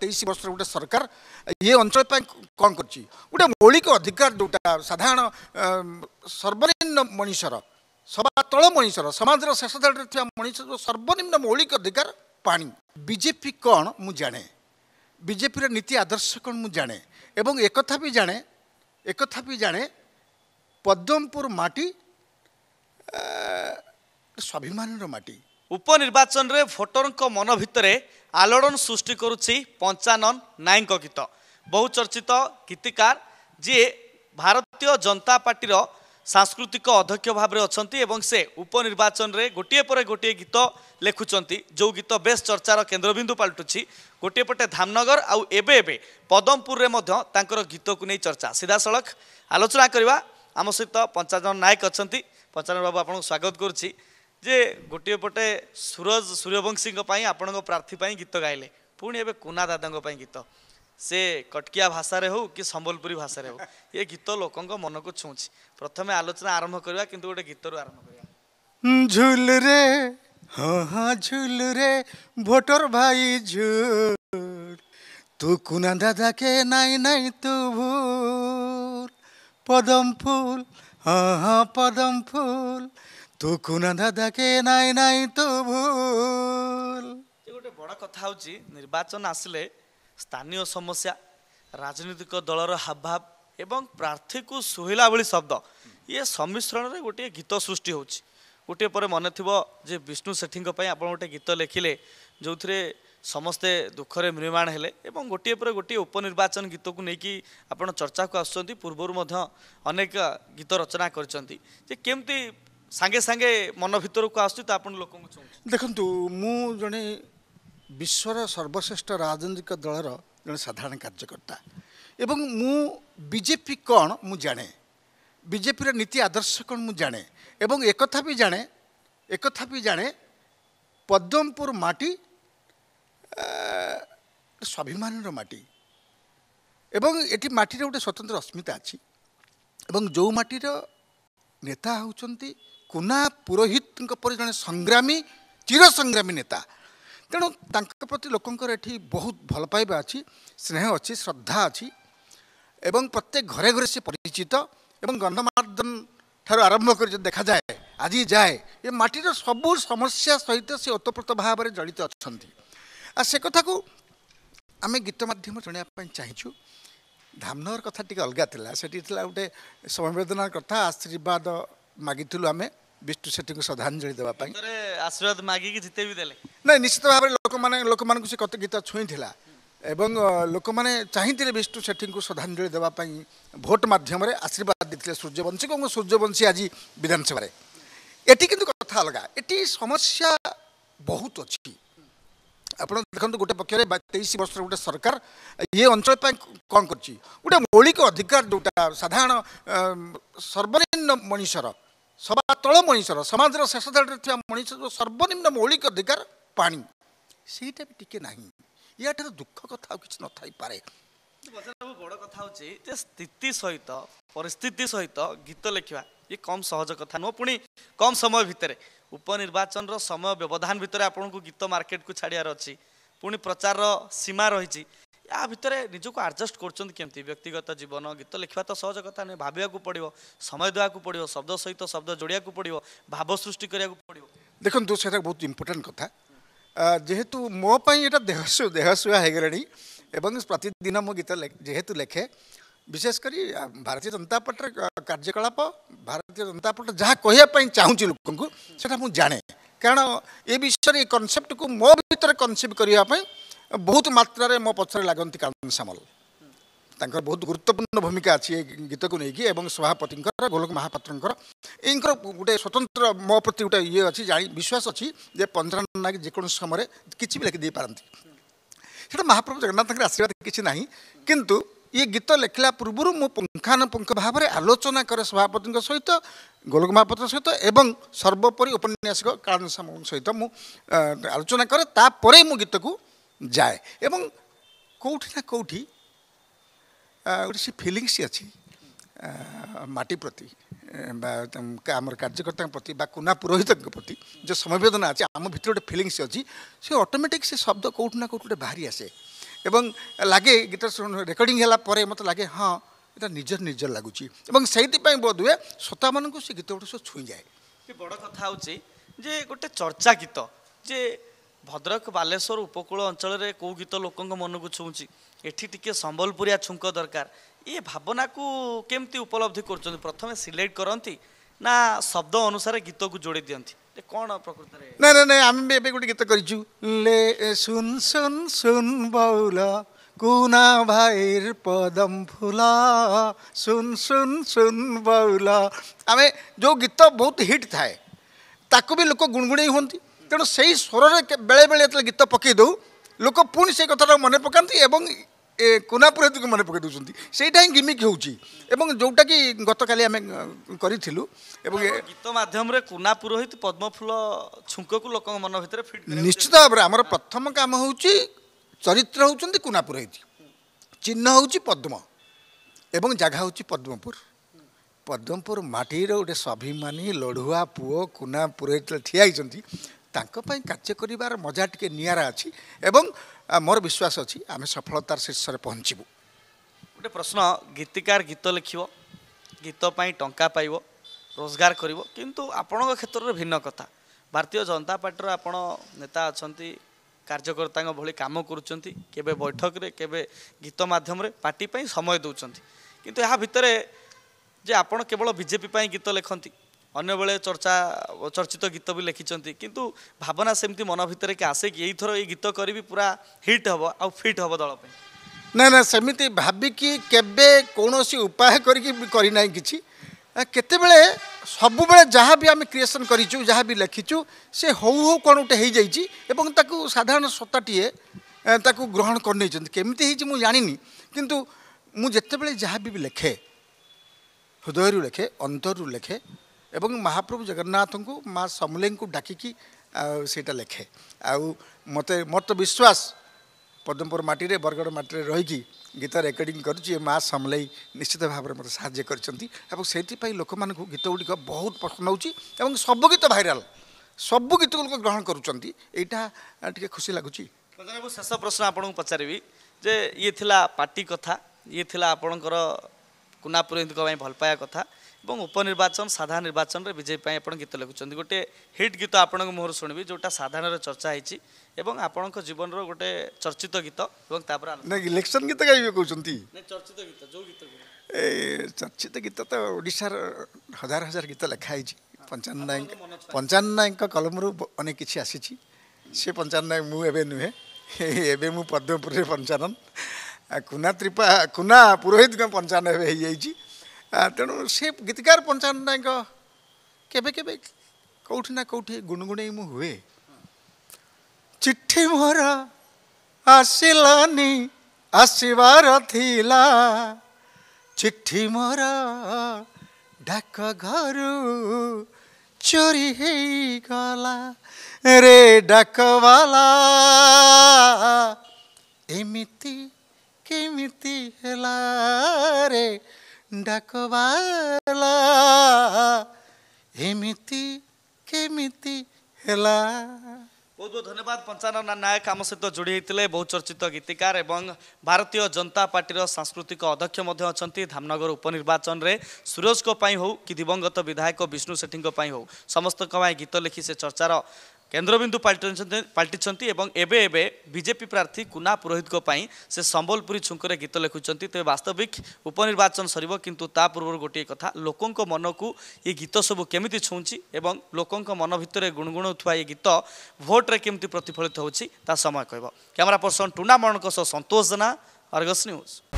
ତେଇଶ ବର୍ଷର ଗୋଟେ ସରକାର ଇଏ ଅଞ୍ଚଳ ପାଇଁ କ'ଣ କରିଛି ଗୋଟେ ମୌଳିକ ଅଧିକାର ଯେଉଁଟା ସାଧାରଣ ସର୍ବନିମ୍ନ ମଣିଷର ସବା ତଳ ମଣିଷର ସମାଜର ଶେଷ ଧାଡ଼ିରେ ଥିବା ମଣିଷର ସର୍ବନିମ୍ନ ମୌଳିକ ଅଧିକାର ପାଣି ବିଜେପି କ'ଣ ମୁଁ ଜାଣେ ବିଜେପିର ନୀତି ଆଦର୍ଶ କ'ଣ ମୁଁ ଜାଣେ ଏବଂ ଏକଥା ବି ଜାଣେ ଏକଥା ବି ଜାଣେ ପଦ୍ମପୁର ମାଟି ସ୍ୱାଭିମାନର ମାଟି ଉପନିର୍ବାଚନରେ ଭୋଟରଙ୍କ ମନ ଭିତରେ ଆଲୋଡ଼ନ ସୃଷ୍ଟି କରୁଛି ପଞ୍ଚାନନ ନାଇଙ୍କ ଗୀତ ବହୁଚର୍ଚ୍ଚିତ ଗୀତିକାର ଯିଏ ଭାରତୀୟ ଜନତା ପାର୍ଟିର ସାଂସ୍କୃତିକ ଅଧ୍ୟକ୍ଷ ଭାବରେ ଅଛନ୍ତି ଏବଂ ସେ ଉପନିର୍ବାଚନରେ ଗୋଟିଏ ପରେ ଗୋଟିଏ ଗୀତ ଲେଖୁଛନ୍ତି ଯେଉଁ ଗୀତ ବେଶ୍ ଚର୍ଚ୍ଚାର କେନ୍ଦ୍ରବିନ୍ଦୁ ପାଲଟୁଛି ଗୋଟିଏ ପଟେ ଧାମନଗର ଆଉ ଏବେ ଏବେ ପଦମପୁରରେ ମଧ୍ୟ ତାଙ୍କର ଗୀତକୁ ନେଇ ଚର୍ଚ୍ଚା ସିଧାସଳଖ ଆଲୋଚନା କରିବା ଆମ ସହିତ ପଞ୍ଚାନନ ନାୟକ ଅଛନ୍ତି ପଞ୍ଚାନନ ବାବୁ ଆପଣଙ୍କୁ ସ୍ୱାଗତ କରୁଛି ଯେ ଗୋଟିଏ ପଟେ ସୁରଜ ସୂର୍ଯ୍ୟବଂଶୀଙ୍କ ପାଇଁ ଆପଣଙ୍କ ପ୍ରାର୍ଥୀ ପାଇଁ ଗୀତ ଗାଇଲେ ପୁଣି ଏବେ କୁନା ଦାଦାଙ୍କ ପାଇଁ ଗୀତ ସେ କଟକିଆ ଭାଷାରେ ହେଉ କି ସମ୍ବଲପୁରୀ ଭାଷାରେ ହେଉ ଏ ଗୀତ ଲୋକଙ୍କ ମନକୁ ଛୁଁଛି ପ୍ରଥମେ ଆଲୋଚନା ଆରମ୍ଭ କରିବା କିନ୍ତୁ ଗୋଟେ ଗୀତରୁ ଆରମ୍ଭ କରିବା ଝୁଲରେ ହଁ ଝୁଲରେ ଭୋଟର ଭାଇ ଝୁଲ ତୁ କୁନା ଦାଦା କେ ନାଇଁ ନାଇଁ ତୁ ଭୁଲ ପଦମ ଫୁଲ ହଁ ହଁ ପଦମ ଫୁଲ ତୁ କୁନା ଦେଖେ ନାଇଁ ନାଇଁ ତୁ ଭୁଲ ଗୋଟେ ବଡ଼ କଥା ହେଉଛି ନିର୍ବାଚନ ଆସିଲେ ସ୍ଥାନୀୟ ସମସ୍ୟା ରାଜନୈତିକ ଦଳର ହାବଭାବ ଏବଂ ପ୍ରାର୍ଥୀକୁ ଶୁହିଲା ଭଳି ଶବ୍ଦ ଇଏ ସମ୍ମିଶ୍ରଣରେ ଗୋଟିଏ ଗୀତ ସୃଷ୍ଟି ହେଉଛି ଗୋଟିଏ ପରେ ମନେ ଥିବ ଯେ ବିଷ୍ଣୁ ସେଠୀଙ୍କ ପାଇଁ ଆପଣ ଗୋଟେ ଗୀତ ଲେଖିଲେ ଯେଉଁଥିରେ ସମସ୍ତେ ଦୁଃଖରେ ମ୍ରିୟମାଣ ହେଲେ ଏବଂ ଗୋଟିଏ ପରେ ଗୋଟିଏ ଉପନିର୍ବାଚନ ଗୀତକୁ ନେଇକି ଆପଣ ଚର୍ଚ୍ଚାକୁ ଆସୁଛନ୍ତି ପୂର୍ବରୁ ମଧ୍ୟ ଅନେକ ଗୀତ ରଚନା କରିଛନ୍ତି ଯେ କେମିତି ସାଙ୍ଗେ ସାଙ୍ଗେ ମନ ଭିତରକୁ ଆସୁଛି ତ ଆପଣ ଲୋକଙ୍କୁ ଦେଖନ୍ତୁ ମୁଁ ଜଣେ ବିଶ୍ୱର ସର୍ବଶ୍ରେଷ୍ଠ ରାଜନୈତିକ ଦଳର ଜଣେ ସାଧାରଣ କାର୍ଯ୍ୟକର୍ତ୍ତା ଏବଂ ମୁଁ ବିଜେପି କ'ଣ ମୁଁ ଜାଣେ ବିଜେପିର ନୀତି ଆଦର୍ଶ କ'ଣ ମୁଁ ଜାଣେ ଏବଂ ଏକଥା ବି ଜାଣେ ଏକଥା ବି ଜାଣେ ପଦ୍ମପୁର ମାଟି ସ୍ୱାଭିମାନର ମାଟି ଏବଂ ଏଠି ମାଟିର ଗୋଟେ ସ୍ୱତନ୍ତ୍ର ଅସ୍ମିତା ଅଛି ଏବଂ ଯେଉଁ ମାଟିର ନେତା ହେଉଛନ୍ତି କୁନା ପୁରୋହିତଙ୍କ ପରି ଜଣେ ସଂଗ୍ରାମୀ ଚିରସଂଗ୍ରାମୀ ନେତା ତେଣୁ ତାଙ୍କ ପ୍ରତି ଲୋକଙ୍କର ଏଠି ବହୁତ ଭଲ ପାଇବା ଅଛି ସ୍ନେହ ଅଛି ଶ୍ରଦ୍ଧା ଅଛି ଏବଂ ପ୍ରତ୍ୟେକ ଘରେ ଘରେ ସେ ପରିଚିତ ଏବଂ ଗନ୍ଧମାର୍ଦ୍ଦନ ଠାରୁ ଆରମ୍ଭ କରି ଯଦି ଦେଖାଯାଏ ଆଜି ଯାଏ ଏ ମାଟିର ସବୁ ସମସ୍ୟା ସହିତ ସେ ଓତପ୍ରୋତ ଭାବରେ ଜଡ଼ିତ ଅଛନ୍ତି ଆଉ ସେ କଥାକୁ ଆମେ ଗୀତ ମାଧ୍ୟମ ଜଣାଇବା ପାଇଁ ଚାହିଁଛୁ ଧାମନଗର କଥା ଟିକେ ଅଲଗା ଥିଲା ସେଠି ଥିଲା ଗୋଟେ ସମବେଦନା କଥା ଆଶୀର୍ବାଦ ମାଗିଥିଲୁ ଆମେ ବିଷ୍ଟୁ ସେଠୀଙ୍କୁ ଶ୍ରଦ୍ଧାଞ୍ଜଳି ଦେବା ପାଇଁ ଆଶୀର୍ବାଦ ମାଗିକି ଜିତେଇ ବି ଦେଲେ ନାଇଁ ନିଶ୍ଚିତ ଭାବରେ ଲୋକମାନେ ଲୋକମାନଙ୍କୁ ସେ କତ ଗୀତ ଛୁଇଁଥିଲା ଏବଂ ଲୋକମାନେ ଚାହିଁଥିଲେ ବିଷ୍ଟୁ ସେଠୀଙ୍କୁ ଶ୍ରଦ୍ଧାଞ୍ଜଳି ଦେବା ପାଇଁ ଭୋଟ୍ ମାଧ୍ୟମରେ ଆଶୀର୍ବାଦ ଦେଇଥିଲେ ସୂର୍ଯ୍ୟବଂଶୀଙ୍କୁ ଏବଂ ସୂର୍ଯ୍ୟବଂଶୀ ଆଜି ବିଧାନସଭାରେ ଏଠି କିନ୍ତୁ କଥା ଅଲଗା ଏଠି ସମସ୍ୟା ବହୁତ ଅଛି ଆପଣ ଦେଖନ୍ତୁ ଗୋଟେ ପକ୍ଷରେ ତେଇଶ ବର୍ଷର ଗୋଟେ ସରକାର ଇଏ ଅଞ୍ଚଳ ପାଇଁ କ'ଣ କରୁଛି ଗୋଟେ ମୌଳିକ ଅଧିକାର ଯେଉଁଟା ସାଧାରଣ ସର୍ବନିମ୍ନ ମଣିଷର ସବା ତଳ ମଣିଷର ସମାଜର ଶେଷ ଧାଡ଼ିରେ ଥିବା ମଣିଷର ସର୍ବନିମ୍ନ ମୌଳିକ ଅଧିକାର ପାଣି ସେଇଟା ବି ଟିକେ ନାହିଁ ଏହାଠାରୁ ଦୁଃଖ କଥା ଆଉ କିଛି ନଥାଇପାରେ ବଡ଼ କଥା ହେଉଛି ଯେ ସ୍ଥିତି ସହିତ ପରିସ୍ଥିତି ସହିତ ଗୀତ ଲେଖିବା ଇଏ କମ୍ ସହଜ କଥା ନୁହଁ ପୁଣି କମ୍ ସମୟ ଭିତରେ ଉପନିର୍ବାଚନର ସମୟ ବ୍ୟବଧାନ ଭିତରେ ଆପଣଙ୍କୁ ଗୀତ ମାର୍କେଟକୁ ଛାଡ଼ିବାର ଅଛି ପୁଣି ପ୍ରଚାରର ସୀମା ରହିଛି ଏହା ଭିତରେ ନିଜକୁ ଆଡ଼ଜଷ୍ଟ କରୁଛନ୍ତି କେମିତି ବ୍ୟକ୍ତିଗତ ଜୀବନ ଗୀତ ଲେଖିବା ତ ସହଜ କଥା ନୁହେଁ ଭାବିବାକୁ ପଡ଼ିବ ସମୟ ଦେବାକୁ ପଡ଼ିବ ଶବ୍ଦ ସହିତ ଶବ୍ଦ ଯୋଡ଼ିବାକୁ ପଡ଼ିବ ଭାବ ସୃଷ୍ଟି କରିବାକୁ ପଡ଼ିବ ଦେଖନ୍ତୁ ସେଇଟା ବହୁତ ଇମ୍ପୋର୍ଟାଣ୍ଟ କଥା ଯେହେତୁ ମୋ ପାଇଁ ଏଇଟା ଦେହସୁ ଦେହସୁଆ ହେଇଗଲାଣି ଏବଂ ପ୍ରତିଦିନ ମୁଁ ଗୀତ ଯେହେତୁ ଲେଖେ ବିଶେଷ କରି ଭାରତୀୟ ଜନତା ପାର୍ଟିର କାର୍ଯ୍ୟକଳାପ ଭାରତୀୟ ଜନତା ପାର୍ଟି ଯାହା କହିବା ପାଇଁ ଚାହୁଁଛି ଲୋକଙ୍କୁ ସେଇଟା ମୁଁ ଜାଣେ କାରଣ ଏ ବିଷୟରେ ଏ କନସେପ୍ଟକୁ ମୋ ଭିତରେ କନସେପ୍ଟ କରିବା ପାଇଁ ବହୁତ ମାତ୍ରାରେ ମୋ ପଛରେ ଲାଗନ୍ତି କାନନ ସାମଲ ତାଙ୍କର ବହୁତ ଗୁରୁତ୍ୱପୂର୍ଣ୍ଣ ଭୂମିକା ଅଛି ଏ ଗୀତକୁ ନେଇକି ଏବଂ ସଭାପତିଙ୍କର ଗୋଲକ ମହାପାତ୍ରଙ୍କର ଏଇଙ୍କର ଗୋଟେ ସ୍ୱତନ୍ତ୍ର ମୋ ପ୍ରତି ଗୋଟେ ଇଏ ଅଛି ଜାଣି ବିଶ୍ୱାସ ଅଛି ଯେ ପଞ୍ଚାନନ ନାୟକ ଯେକୌଣସି ସମୟରେ କିଛି ବି ଲେଖିଦେଇପାରନ୍ତି ସେଟା ମହାପ୍ରଭୁ ଜଗନ୍ନାଥଙ୍କର ଆଶୀର୍ବାଦ କିଛି ନାହିଁ କିନ୍ତୁ ଇଏ ଗୀତ ଲେଖିଲା ପୂର୍ବରୁ ମୁଁ ପୁଙ୍ଖାନୁପୁଙ୍ଖ ଭାବରେ ଆଲୋଚନା କରେ ସଭାପତିଙ୍କ ସହିତ ଗୋଲକ ମହାପାତ୍ର ସହିତ ଏବଂ ସର୍ବୋପରି ଉପନ୍ୟାସିକ କାଳନସାମ ସହିତ ମୁଁ ଆଲୋଚନା କରେ ତାପରେ ମୁଁ ଗୀତକୁ ଯାଏ ଏବଂ କେଉଁଠି ନା କେଉଁଠି ଗୋଟେ ସେ ଫିଲିଙ୍ଗସ୍ ଅଛି ମାଟି ପ୍ରତି ବା ଆମର କାର୍ଯ୍ୟକର୍ତ୍ତାଙ୍କ ପ୍ରତି ବା କୁନା ପୁରୋହିତଙ୍କ ପ୍ରତି ଯେଉଁ ସମବେଦନା ଅଛି ଆମ ଭିତରେ ଗୋଟେ ଫିଲିଙ୍ଗସ୍ ଅଛି ସେ ଅଟୋମେଟିକ୍ ସେ ଶବ୍ଦ କେଉଁଠି ନା କେଉଁଠି ଗୋଟେ ବାହାରି ଆସେ ଏବଂ ଲାଗେ ଗୀତ ରେକର୍ଡ଼ିଂ ହେଲା ପରେ ମୋତେ ଲାଗେ ହଁ ଏଇଟା ନିଜ ନିଜ ଲାଗୁଛି ଏବଂ ସେଇଥିପାଇଁ ବୋଧ ହୁଏ ଶ୍ରୋତାମାନଙ୍କୁ ସେ ଗୀତ ଗୁଡ଼ିକ ସବୁ ଛୁଇଁଯାଏ ବଡ଼ କଥା ହେଉଛି ଯେ ଗୋଟେ ଚର୍ଚ୍ଚା ଗୀତ ଯେ ଭଦ୍ରକ ବାଲେଶ୍ୱର ଉପକୂଳ ଅଞ୍ଚଳରେ କେଉଁ ଗୀତ ଲୋକଙ୍କ ମନକୁ ଛୁଉଁଛି ଏଠି ଟିକିଏ ସମ୍ବଲପୁରିଆ ଛୁଙ୍କ ଦରକାର ଇଏ ଭାବନାକୁ କେମିତି ଉପଲବ୍ଧି କରୁଛନ୍ତି ପ୍ରଥମେ ସିଲେକ୍ଟ କରନ୍ତି ନା ଶବ୍ଦ ଅନୁସାରେ ଗୀତକୁ ଯୋଡ଼ି ଦିଅନ୍ତି କ'ଣ ପ୍ରକୃତରେ ନାଇଁ ନାଇଁ ନାଇଁ ଆମେ ବି ଏବେ ଗୋଟେ ଗୀତ କରିଛୁ ଲେ ସୁନ୍ ସୁନ୍ ସୁନ୍ ବଉଲ କୁନା ଭାଇର ପଦମ ଫୁଲ ସୁନ୍ ସୁନ୍ ସୁନ୍ ବଉଲ ଆମେ ଯେଉଁ ଗୀତ ବହୁତ ହିଟ୍ ଥାଏ ତାକୁ ବି ଲୋକ ଗୁଣଗୁଣେଇ ହୁଅନ୍ତି ତେଣୁ ସେଇ ସ୍ୱରରେ ବେଳେବେଳେ ଯେତେବେଳେ ଗୀତ ପକାଇ ଦେଉ ଲୋକ ପୁଣି ସେ କଥାଟାକୁ ମନେ ପକାନ୍ତି ଏବଂ ଏ କୋନାପୁରକୁ ମନେ ପକାଇ ଦେଉଛନ୍ତି ସେଇଟା ହିଁ ଗିମିକ୍ ହେଉଛି ଏବଂ ଯେଉଁଟାକି ଗତକାଲି ଆମେ କରିଥିଲୁ ଏବଂ ଗୀତ ମାଧ୍ୟମରେ କୁନା ପୁରୋହିତ ପଦ୍ମଫୁଲ ଛୁଙ୍କକୁ ଲୋକଙ୍କ ମନ ଭିତରେ ନିଶ୍ଚିତ ଭାବରେ ଆମର ପ୍ରଥମ କାମ ହେଉଛି ଚରିତ୍ର ହେଉଛନ୍ତି କୁନା ପୁରୋହିତ ଚିହ୍ନ ହେଉଛି ପଦ୍ମ ଏବଂ ଜାଗା ହେଉଛି ପଦ୍ମପୁର ପଦ୍ମପୁର ମାଟିର ଗୋଟେ ସ୍ୱାଭିମାନୀ ଲଢ଼ୁଆ ପୁଅ କୁନା ପୁରୋହିତ ଠିଆ ହେଇଛନ୍ତି ତାଙ୍କ ପାଇଁ କାର୍ଯ୍ୟ କରିବାର ମଜା ଟିକେ ନିଆରା ଅଛି ଏବଂ ମୋର ବିଶ୍ୱାସ ଅଛି ଆମେ ସଫଳତାର ଶୀର୍ଷରେ ପହଞ୍ଚିବୁ ଗୋଟେ ପ୍ରଶ୍ନ ଗୀତିକାର ଗୀତ ଲେଖିବ ଗୀତ ପାଇଁ ଟଙ୍କା ପାଇବ ରୋଜଗାର କରିବ କିନ୍ତୁ ଆପଣଙ୍କ କ୍ଷେତ୍ରରେ ଭିନ୍ନ କଥା ଭାରତୀୟ ଜନତା ପାର୍ଟିର ଆପଣ ନେତା ଅଛନ୍ତି କାର୍ଯ୍ୟକର୍ତ୍ତାଙ୍କ ଭଳି କାମ କରୁଛନ୍ତି କେବେ ବୈଠକରେ କେବେ ଗୀତ ମାଧ୍ୟମରେ ପାର୍ଟି ପାଇଁ ସମୟ ଦେଉଛନ୍ତି କିନ୍ତୁ ଏହା ଭିତରେ ଯେ ଆପଣ କେବଳ ବିଜେପି ପାଇଁ ଗୀତ ଲେଖନ୍ତି ଅନ୍ୟ ବେଳେ ଚର୍ଚ୍ଚା ଚର୍ଚ୍ଚିତ ଗୀତ ବି ଲେଖିଛନ୍ତି କିନ୍ତୁ ଭାବନା ସେମିତି ମନ ଭିତରେ କି ଆସେ କି ଏଇଥର ଏଇ ଗୀତ କରିବି ପୁରା ହିଟ୍ ହେବ ଆଉ ଫିଟ୍ ହେବ ଦଳ ପାଇଁ ନା ନା ସେମିତି ଭାବିକି କେବେ କୌଣସି ଉପାୟ କରିକି ବି କରିନାହିଁ କିଛି କେତେବେଳେ ସବୁବେଳେ ଯାହା ବି ଆମେ କ୍ରିଏସନ୍ କରିଛୁ ଯାହା ବି ଲେଖିଛୁ ସେ ହଉ ହଉ କ'ଣ ଗୋଟେ ହେଇଯାଇଛି ଏବଂ ତାକୁ ସାଧାରଣ ସତ୍ତାଟିଏ ତାକୁ ଗ୍ରହଣ କରିନେଇଛନ୍ତି କେମିତି ହେଇଛି ମୁଁ ଜାଣିନି କିନ୍ତୁ ମୁଁ ଯେତେବେଳେ ଯାହା ବି ଲେଖେ ହୃଦୟରୁ ଲେଖେ ଅନ୍ତରରୁ ଲେଖେ ଏବଂ ମହାପ୍ରଭୁ ଜଗନ୍ନାଥଙ୍କୁ ମା ସମଲେଙ୍କୁ ଡାକିକି ସେଇଟା ଲେଖେ ଆଉ ମୋତେ ମୋର ତ ବିଶ୍ୱାସ ପଦ୍ମପୁର ମାଟିରେ ବରଗଡ଼ ମାଟିରେ ରହିକି ଗୀତ ରେକର୍ଡିଂ କରୁଛି ଏ ମାଆ ସମଲେଇ ନିଶ୍ଚିତ ଭାବରେ ମୋତେ ସାହାଯ୍ୟ କରିଛନ୍ତି ଏବଂ ସେଥିପାଇଁ ଲୋକମାନଙ୍କୁ ଗୀତ ଗୁଡ଼ିକ ବହୁତ ପସନ୍ଦ ହେଉଛି ଏବଂ ସବୁ ଗୀତ ଭାଇରାଲ ସବୁ ଗୀତକୁ ଲୋକ ଗ୍ରହଣ କରୁଛନ୍ତି ଏଇଟା ଟିକେ ଖୁସି ଲାଗୁଛି ଶେଷ ପ୍ରଶ୍ନ ଆପଣଙ୍କୁ ପଚାରିବି ଯେ ଇଏ ଥିଲା ପାର୍ଟି କଥା ଇଏ ଥିଲା ଆପଣଙ୍କର କୁନାପୁରୀଙ୍କ ପାଇଁ ଭଲପାଇବା କଥା ଏବଂ ଉପନିର୍ବାଚନ ସାଧାରଣ ନିର୍ବାଚନରେ ବିଜେପି ପାଇଁ ଆପଣ ଗୀତ ଲେଖୁଛନ୍ତି ଗୋଟେ ହିଟ୍ ଗୀତ ଆପଣଙ୍କ ମୁହଁରୁ ଶୁଣିବି ଯେଉଁଟା ସାଧାରଣରେ ଚର୍ଚ୍ଚା ହେଇଛି ଏବଂ ଆପଣଙ୍କ ଜୀବନର ଗୋଟେ ଚର୍ଚ୍ଚିତ ଗୀତ ଏବଂ ତାପରେ ନାଇଁ ଇଲେକ୍ସନ୍ ଗୀତ ଗାଇବେ କହୁଛନ୍ତି ଏଇ ଚର୍ଚ୍ଚିତ ଗୀତ ତ ଓଡ଼ିଶାର ହଜାର ହଜାର ଗୀତ ଲେଖା ହେଇଛି ପଞ୍ଚାନ ନାୟକ ପଞ୍ଚାନ ନାୟକଙ୍କ କଲମରୁ ଅନେକ କିଛି ଆସିଛି ସେ ପଞ୍ଚାନ ନାୟକ ମୁଁ ଏବେ ନୁହେଁ ଏବେ ମୁଁ ପଦ୍ମପୁରରେ ପଞ୍ଚାନନ କୁନା ତ୍ରିପା କୁନା ପୁରୋହିତଙ୍କ ପଞ୍ଚାନ ଏବେ ହେଇଯାଇଛି ତେଣୁ ସେ ଗୀତିକାର ପଞ୍ଚାନନ ନାୟକ କେବେ କେବେ କେଉଁଠି ନା କେଉଁଠି ଗୁଣୁଗୁଣେଇ ମୁଁ ହୁଏ ଚିଠି ମୋର ଆସିଲାନି ଆସିବାର ଥିଲା ଚିଠି ମୋର ଡାକ ଘରୁ ଚୋରି ହେଇଗଲା ରେ ଡାକବାଲା ଏମିତି କେମିତି ହେଲା ରେ ଡାକବାଲା ଏମିତି କେମିତି ହେଲା ବହୁତ ବହୁତ ଧନ୍ୟବାଦ ପଞ୍ଚାନନା ନାୟକ ଆମ ସହିତ ଯୋଡ଼ି ହେଇଥିଲେ ବହୁ ଚର୍ଚ୍ଚିତ ଗୀତିକାର ଏବଂ ଭାରତୀୟ ଜନତା ପାର୍ଟିର ସାଂସ୍କୃତିକ ଅଧ୍ୟକ୍ଷ ମଧ୍ୟ ଅଛନ୍ତି ଧାମନଗର ଉପନିର୍ବାଚନରେ ସୁରଜଙ୍କ ପାଇଁ ହେଉ କି ଦିବଂଗତ ବିଧାୟକ ବିଷ୍ଣୁ ସେଠୀଙ୍କ ପାଇଁ ହେଉ ସମସ୍ତଙ୍କ ପାଇଁ ଗୀତ ଲେଖି ସେ ଚର୍ଚ୍ଚାର केन्द्रबिन्दु पाल्टिसक ए बीजेपी प्रार्थी कुना पुरोहित पाई से सबलपुरी छुकै गीत लेखुन्छ तपाईँ वास्तविक उपनिर्वाचन सरेको किन पूर्व गोटी कथा लोक मनको ये गीत सबै केमि छुँछौँ लोक मन भित्र गुणगुणाउ गीत भोट्रे के प्रतिफलित हुन्छ ता समय कैमरा पर्सन टुना मणको सह सन्तोष जेना अरग न्युज